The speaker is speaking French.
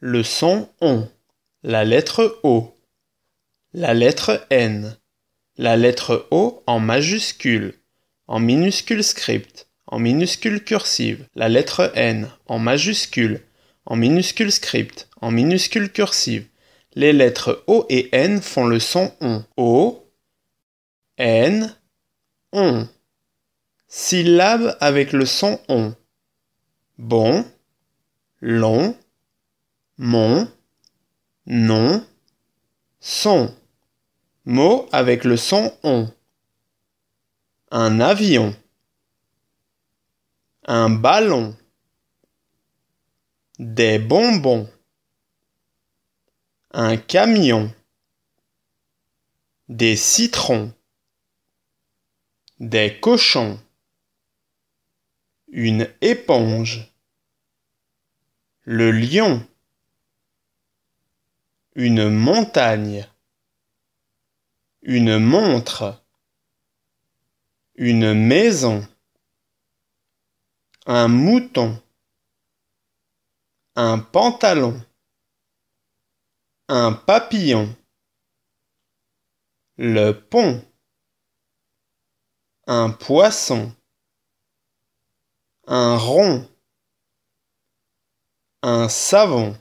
Le son on, la lettre O, la lettre N, la lettre O en majuscule, en minuscule script, en minuscule cursive, la lettre N en majuscule, en minuscule script, en minuscule cursive. Les lettres O et N font le son on. O, N, on. Syllabe avec le son on. Bon, long, mon, NON, son, mot avec le son on, un avion, un ballon, des bonbons, un camion, des citrons, des cochons, une éponge, le lion une montagne, une montre, une maison, un mouton, un pantalon, un papillon, le pont, un poisson, un rond, un savon.